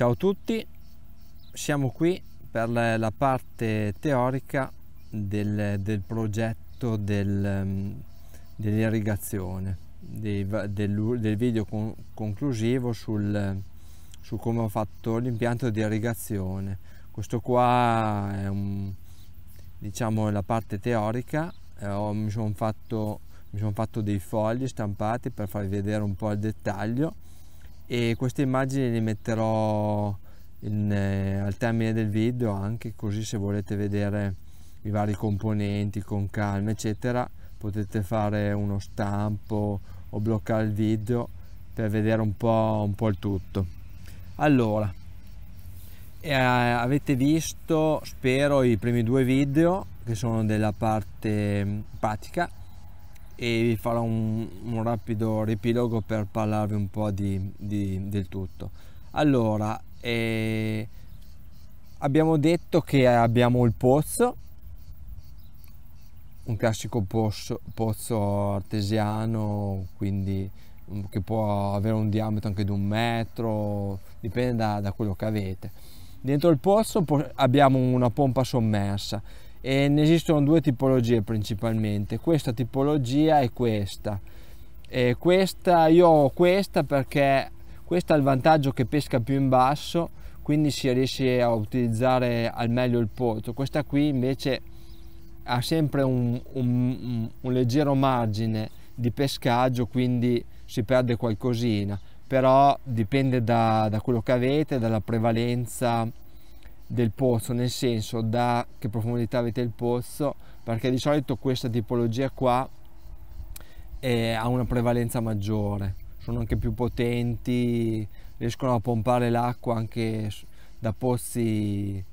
Ciao a tutti, siamo qui per la parte teorica del, del progetto del, mm, dell'irrigazione, del, del, video con, conclusivo sul, su come ho fatto l'impianto di irrigazione. Questo qua è un, diciamo, la parte teorica, eh, ho, mi sono fatto, son fatto dei fogli stampati per farvi vedere un po' il dettaglio e queste immagini le metterò in, eh, al termine del video anche così se volete vedere i vari componenti con calma eccetera potete fare uno stampo o bloccare il video per vedere un po', un po il tutto allora eh, avete visto spero i primi due video che sono della parte pratica e vi farò un, un rapido riepilogo per parlarvi un po' di, di, del tutto. Allora, eh, abbiamo detto che abbiamo il pozzo, un classico pozzo, pozzo artesiano, quindi mm, che può avere un diametro anche di un metro, dipende da, da quello che avete. Dentro il pozzo abbiamo una pompa sommersa e ne esistono due tipologie principalmente, questa tipologia e questa. E questa io ho questa perché questa ha il vantaggio che pesca più in basso, quindi si riesce a utilizzare al meglio il polso Questa qui invece ha sempre un, un, un leggero margine di pescaggio, quindi si perde qualcosina, però dipende da, da quello che avete, dalla prevalenza del pozzo, nel senso da che profondità avete il pozzo, perché di solito questa tipologia qua è, ha una prevalenza maggiore, sono anche più potenti, riescono a pompare l'acqua anche da pozzi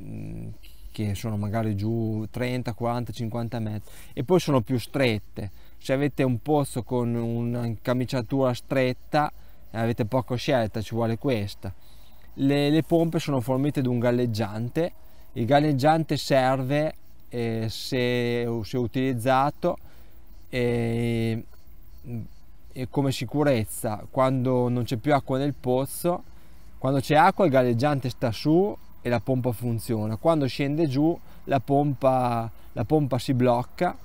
mm, che sono magari giù 30, 40, 50 metri e poi sono più strette. Se avete un pozzo con una camiciatura stretta avete poco scelta, ci vuole questa le, le pompe sono fornite da un galleggiante, il galleggiante serve eh, se, se, utilizzato eh, eh, come sicurezza quando non c'è più acqua nel pozzo, quando c'è acqua il galleggiante sta su e la pompa funziona, quando scende giù la pompa, la pompa si blocca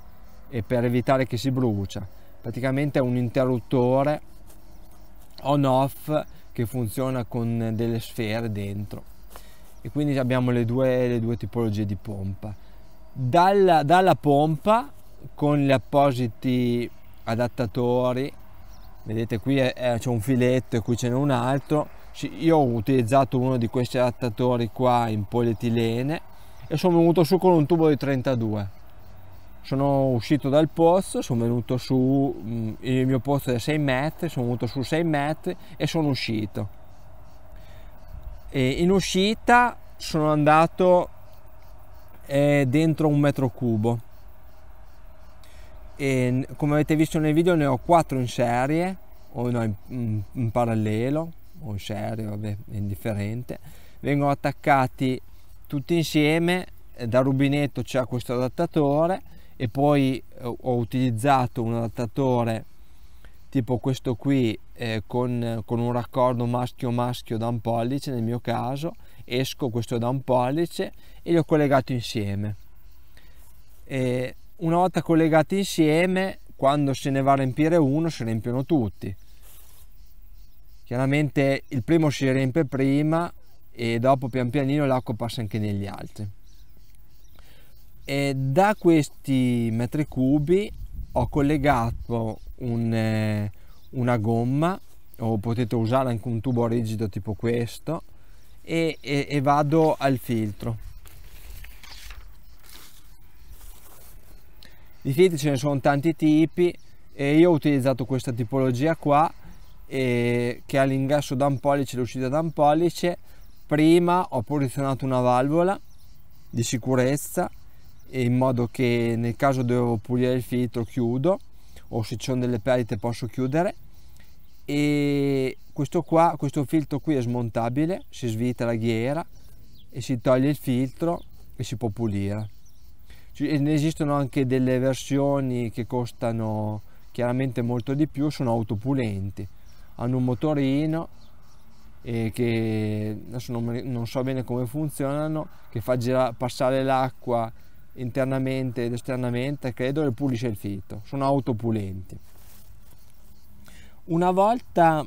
e per evitare che si brucia praticamente è un interruttore on off che funziona con delle sfere dentro e quindi abbiamo le due, le due tipologie di pompa. Dalla, dalla pompa con gli appositi adattatori, vedete qui c'è un filetto e qui ce n'è un altro, io ho utilizzato uno di questi adattatori qua in polietilene e sono venuto su con un tubo di 32 sono uscito dal pozzo, sono venuto su, mm, il mio pozzo è 6 metri, sono venuto su 6 metri e sono uscito. E in uscita sono andato eh, dentro un metro cubo. E come avete visto nel video ne ho 4 in serie, o no, in, in parallelo, o in serie, vabbè, è indifferente. Vengono attaccati tutti insieme, eh, da rubinetto c'è questo adattatore e poi eh, ho utilizzato un adattatore tipo questo qui eh, con, con, un raccordo maschio maschio da un pollice nel mio caso esco questo da un pollice e li ho collegati insieme e una volta collegati insieme quando se ne va a riempire uno si riempiono tutti chiaramente il primo si riempie prima e dopo pian pianino l'acqua passa anche negli altri e da questi metri cubi ho collegato un, eh, una gomma o potete usare anche un tubo rigido tipo questo e, e, e vado al filtro di filtri ce ne sono tanti tipi e io ho utilizzato questa tipologia qua che ha l'ingresso da un pollice e l'uscita da un pollice prima ho posizionato una valvola di sicurezza in modo che nel caso devo pulire il filtro chiudo o se ci sono delle perdite posso chiudere e questo qua questo filtro qui è smontabile si svita la ghiera e si toglie il filtro e si può pulire cioè, ne esistono anche delle versioni che costano chiaramente molto di più sono autopulenti hanno un motorino e che adesso non, non so bene come funzionano che fa gira, passare l'acqua internamente ed esternamente, credo, e pulisce il filtro. Sono autopulenti. Una volta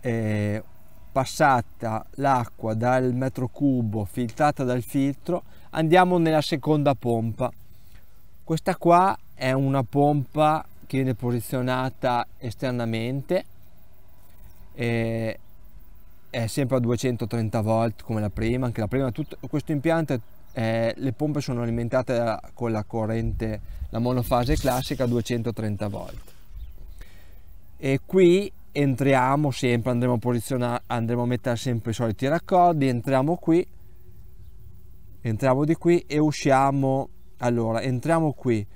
eh, passata l'acqua dal metro cubo filtrata dal filtro, andiamo nella seconda pompa. Questa qua è una pompa che viene posizionata esternamente eh, è sempre a 230 volt come la prima, anche la prima, tutto, questo impianto è eh, le pompe sono alimentate con la corrente, la monofase classica 230 volt. E qui entriamo sempre, andremo a posizionare, andremo a mettere sempre i soliti raccordi, entriamo qui, entriamo di qui e usciamo, allora entriamo qui,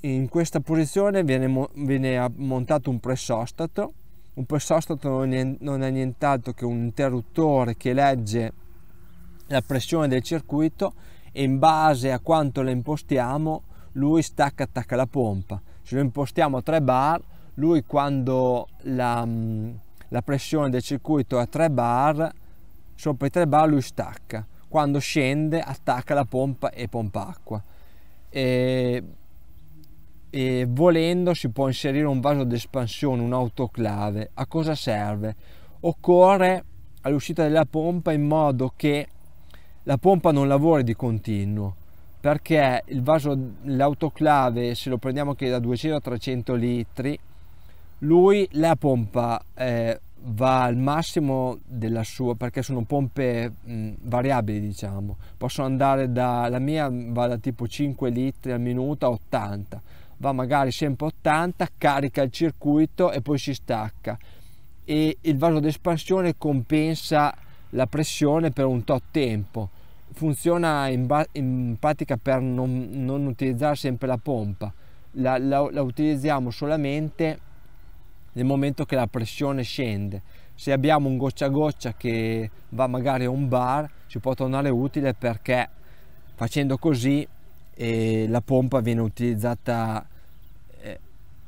in questa posizione viene, viene montato un pressostato, un pressostato non è, non è nient'altro che un interruttore che legge la pressione del circuito e in base a quanto la impostiamo lui stacca attacca la pompa se lo impostiamo a 3 bar lui quando la, mm, la pressione del circuito è a 3 bar sopra i 3 bar lui stacca quando scende attacca la pompa e pompa acqua e, e volendo si può inserire un vaso d'espansione un autoclave a cosa serve occorre all'uscita della pompa in modo che la pompa non lavora di continuo perché il vaso, l'autoclave, se lo prendiamo che da 200-300 litri, lui la pompa eh, va al massimo della sua, perché sono pompe mh, variabili diciamo, possono andare da, la mia va da tipo 5 litri al minuto a 80, va magari sempre 80, carica il circuito e poi si stacca e il vaso d'espansione compensa la pressione per un tot tempo funziona in, in pratica per non, non, utilizzare sempre la pompa, la, la, la utilizziamo solamente nel momento che la pressione scende. Se abbiamo un goccia a goccia che va magari a un bar ci può tornare utile perché facendo così eh, la pompa viene utilizzata eh,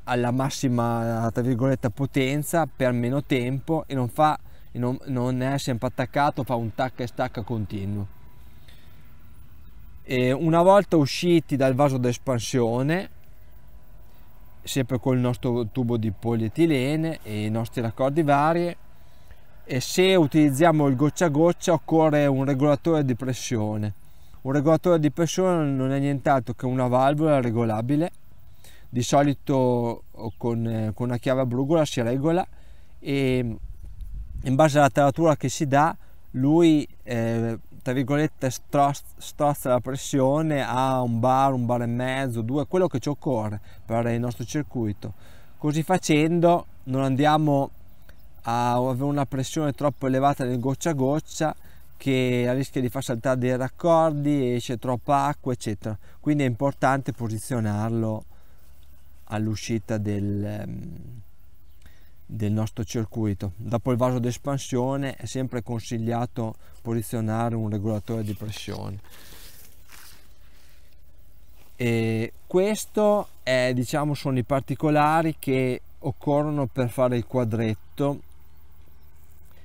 alla massima tra virgolette potenza per meno tempo e non, fa, non, non è sempre attaccato, fa un tacca e stacca continuo. E una volta usciti dal vaso d'espansione, sempre col nostro tubo di polietilene e i nostri raccordi vari, e se utilizziamo il goccia a goccia occorre un regolatore di pressione. Un regolatore di pressione non è nient'altro che una valvola regolabile, di solito con, eh, con una chiave a brugola si regola e in base alla temperatura che si dà lui eh, tra virgolette strozza la pressione a un bar, un bar e mezzo, due, quello che ci occorre per il nostro circuito. Così facendo non andiamo a avere una pressione troppo elevata nel goccia a goccia che rischia di far saltare dei raccordi, esce troppa acqua, eccetera. Quindi è importante posizionarlo all'uscita del ehm, del nostro circuito. Dopo il vaso d'espansione è sempre consigliato posizionare un regolatore di pressione. E questo è, diciamo, sono i particolari che occorrono per fare il quadretto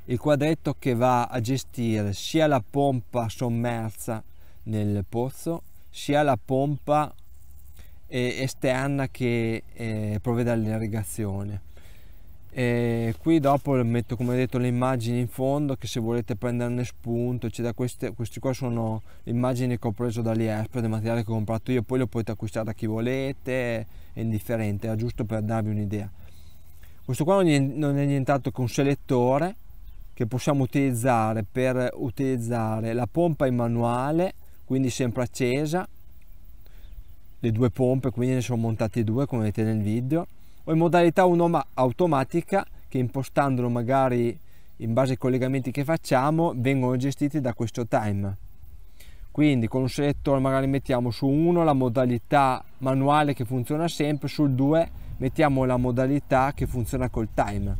il quadretto che va a gestire sia la pompa sommersa nel pozzo sia la pompa eh, esterna che eh, provvede all'irrigazione e qui dopo metto come detto le immagini in fondo che se volete prenderne spunto eccetera queste, queste qua sono le immagini che ho preso da AliExpress del materiale che ho comprato io poi lo potete acquistare da chi volete è indifferente è giusto per darvi un'idea questo qua non è nient'altro che un selettore che possiamo utilizzare per utilizzare la pompa in manuale quindi sempre accesa le due pompe quindi ne sono montate due come vedete nel video o in modalità automatica che impostandolo magari in base ai collegamenti che facciamo vengono gestiti da questo time quindi con un selettore magari mettiamo su 1 la modalità manuale che funziona sempre sul 2 mettiamo la modalità che funziona col time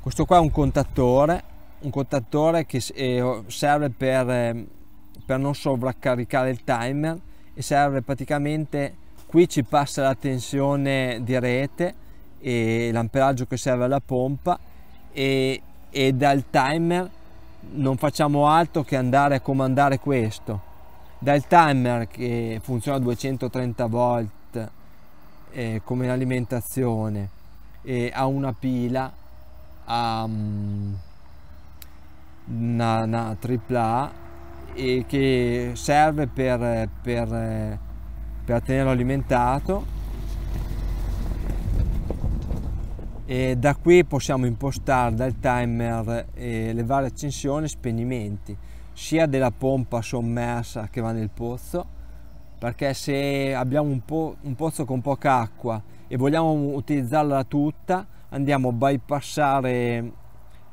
questo qua è un contattore un contattore che eh, serve per, eh, per non sovraccaricare il timer e serve praticamente qui ci passa la tensione di rete e l'amperaggio che serve alla pompa e, e dal timer non facciamo altro che andare a comandare questo dal timer che funziona a 230 volt eh, come in alimentazione e ha una pila a mm, una, una AAA e che serve per, per eh, per tenerlo alimentato e da qui possiamo impostare dal timer eh, le varie accensioni e spegnimenti sia della pompa sommersa che va nel pozzo perché se abbiamo un, po un pozzo con poca acqua e vogliamo utilizzarla tutta andiamo a bypassare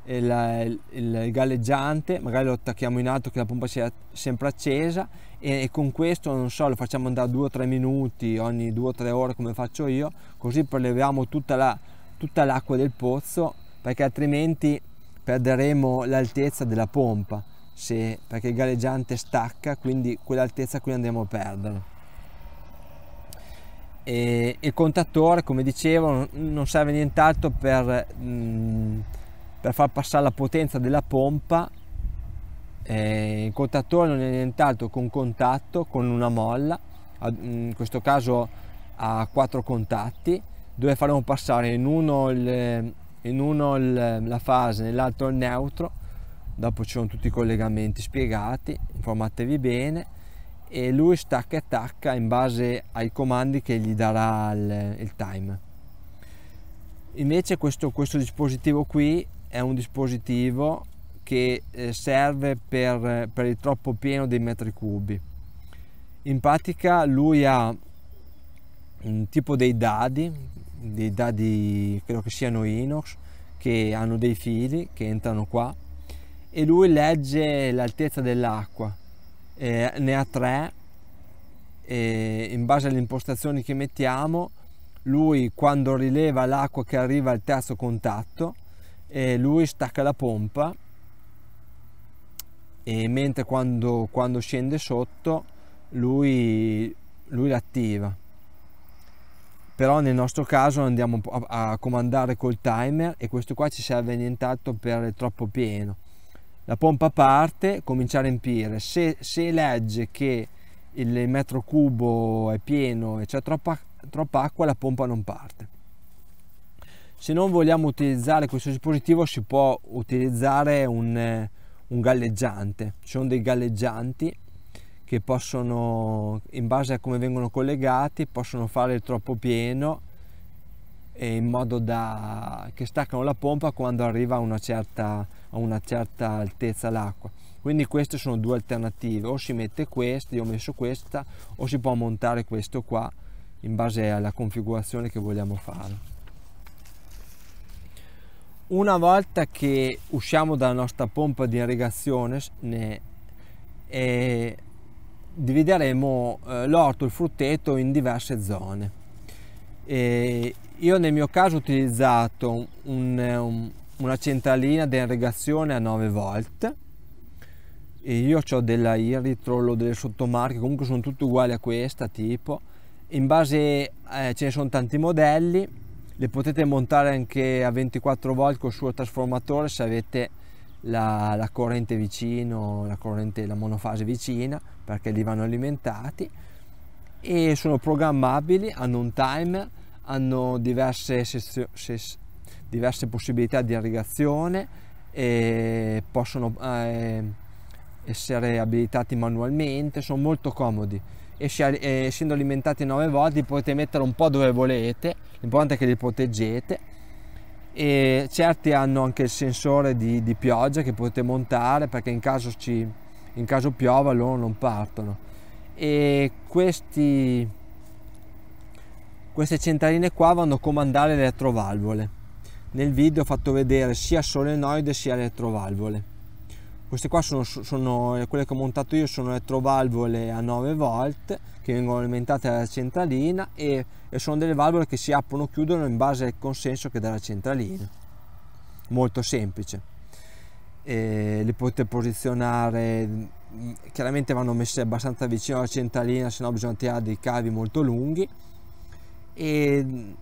il, il, il, galleggiante, magari lo attacchiamo in alto che la pompa sia sempre accesa e, e con questo non so, lo facciamo andare 2-3 minuti ogni 2-3 ore come faccio io, così preleviamo tutta, la, tutta l'acqua del pozzo perché altrimenti perderemo l'altezza della pompa se, perché il galleggiante stacca quindi quell'altezza qui andremo a perdere. E, il contattore, come dicevo non serve nient'altro per... Mm, per far passare la potenza della pompa eh, il contattore non è nient'altro che un contatto con una molla in questo caso a quattro contatti dove faremo passare in uno, il, in uno il, la fase nell'altro il neutro dopo ci sono tutti i collegamenti spiegati informatevi bene e lui stacca e attacca in base ai comandi che gli darà il, il time invece questo, questo dispositivo qui è un dispositivo che eh, serve per, per il troppo pieno dei metri cubi. In pratica lui ha un tipo dei dadi, dei dadi credo che siano inox, che hanno dei fili che entrano qua e lui legge l'altezza dell'acqua, eh, ne ha tre e in base alle impostazioni che mettiamo lui quando rileva l'acqua che arriva al terzo contatto e lui stacca la pompa e mentre quando, quando scende sotto lui, lui l'attiva però nel nostro caso andiamo a, a comandare col timer e questo qua ci serve nient'altro per troppo pieno la pompa parte comincia a riempire se, se legge che il metro cubo è pieno e c'è troppa, troppa acqua la pompa non parte se non vogliamo utilizzare questo dispositivo si può utilizzare un, eh, un galleggiante ci sono dei galleggianti che possono in base a come vengono collegati possono fare il troppo pieno in modo da che staccano la pompa quando arriva a una certa, a una certa altezza l'acqua quindi queste sono due alternative o si mette questa io ho messo questa o si può montare questo qua in base alla configurazione che vogliamo fare una volta che usciamo dalla nostra pompa di irrigazione, ne, eh, divideremo eh, l'orto, il frutteto in diverse zone. E io nel mio caso ho utilizzato un, un, una centralina di irrigazione a 9 volt e io ho della Irritrollo, delle sottomarche, comunque sono tutte uguali a questa tipo. In base eh, ce ne sono tanti modelli le potete montare anche a 24 volt col suo trasformatore se avete la, la corrente vicino la corrente la monofase vicina perché li vanno alimentati e sono programmabili hanno un timer hanno diverse, sezio, ses, diverse possibilità di irrigazione e possono eh, essere abilitati manualmente sono molto comodi e eh, essendo alimentati 9 volte potete mettere un po' dove volete l'importante è che li proteggete e certi hanno anche il sensore di, di pioggia che potete montare perché in caso, ci, in caso piova loro non partono e questi, queste centraline qua vanno a comandare le elettrovalvole nel video ho fatto vedere sia solenoide sia elettrovalvole queste qua sono, sono, quelle che ho montato io, sono elettrovalvole a 9 volt che vengono alimentate dalla centralina e, e sono delle valvole che si aprono o chiudono in base al consenso che dà la centralina. Molto semplice. E le potete posizionare, chiaramente vanno messe abbastanza vicino alla centralina, se no bisogna tirare dei cavi molto lunghi e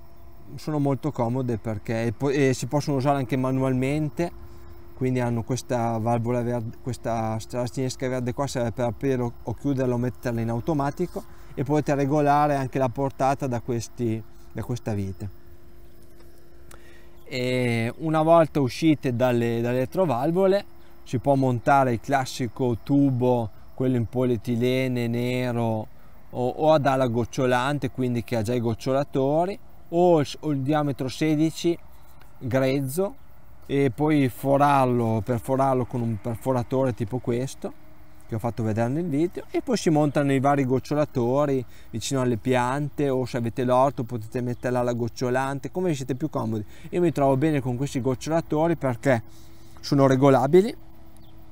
sono molto comode perché e si possono usare anche manualmente quindi hanno questa valvola verde, questa strada cinesca verde qua serve per aprirlo o chiuderlo o metterla in automatico e potete regolare anche la portata da, questi, da questa vite. E una volta uscite dalle, dalle elettrovalvole si può montare il classico tubo, quello in polietilene nero o, o ad ala gocciolante, quindi che ha già i gocciolatori, o il, o il diametro 16 grezzo e poi forarlo, perforarlo con un perforatore tipo questo che ho fatto vedere nel video e poi si montano i vari gocciolatori vicino alle piante o se avete l'orto potete metterla alla gocciolante come vi siete più comodi io mi trovo bene con questi gocciolatori perché sono regolabili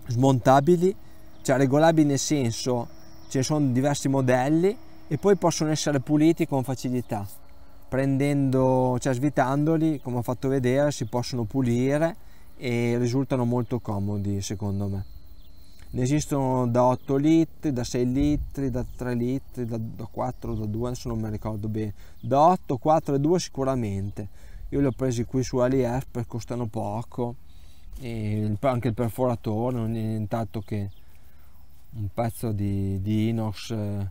smontabili cioè regolabili nel senso ce ne sono diversi modelli e poi possono essere puliti con facilità prendendo, cioè svitandoli come ho fatto vedere si possono pulire e risultano molto comodi secondo me ne esistono da 8 litri, da 6 litri, da 3 litri, da, 4, da 2, adesso non mi ricordo bene, da 8, 4 e 2 sicuramente. Io li ho presi qui su AliEx perché costano poco, e anche il perforatore, non è nient'altro che un pezzo di, di inox eh,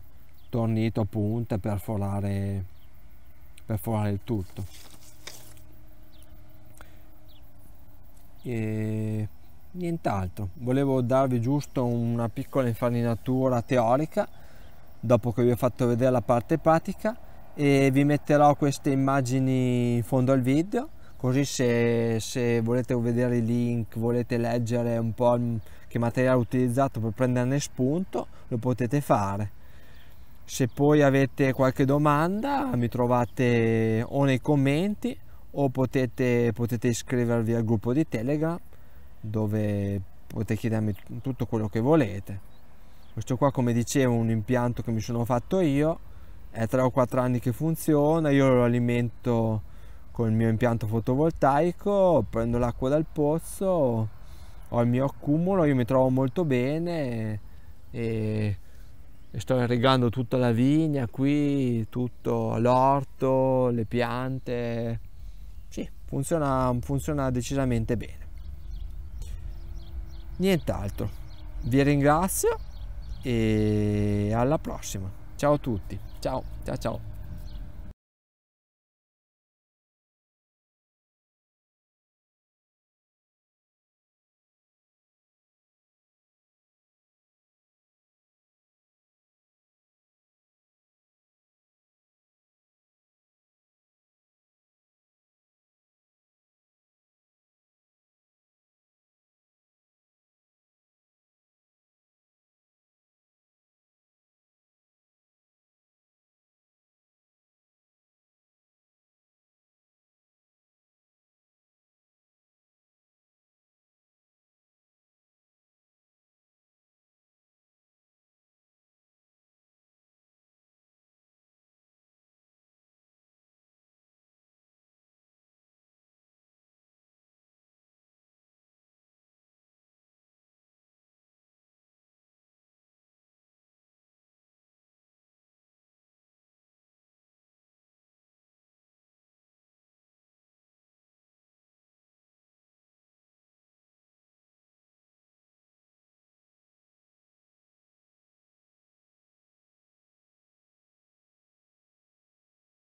tornito a punta per forare perforare il tutto e nient'altro volevo darvi giusto una piccola infarinatura teorica dopo che vi ho fatto vedere la parte pratica e vi metterò queste immagini in fondo al video così se, se, volete vedere i link, volete leggere un po' che materiale ho utilizzato per prenderne spunto, lo potete fare. Se poi avete qualche domanda mi trovate o nei commenti o potete, potete iscrivervi al gruppo di Telegram dove potete chiedermi tutto quello che volete. Questo qua come dicevo è un impianto che mi sono fatto io, è 3 o 4 anni che funziona, io lo alimento con il mio impianto fotovoltaico, prendo l'acqua dal pozzo, ho il mio accumulo, io mi trovo molto bene e sto irrigando tutta la vigna qui, tutto l'orto, le piante. Sì, funziona, funziona decisamente bene. Nient'altro, vi ringrazio e alla prossima. Ciao a tutti, ciao ciao ciao.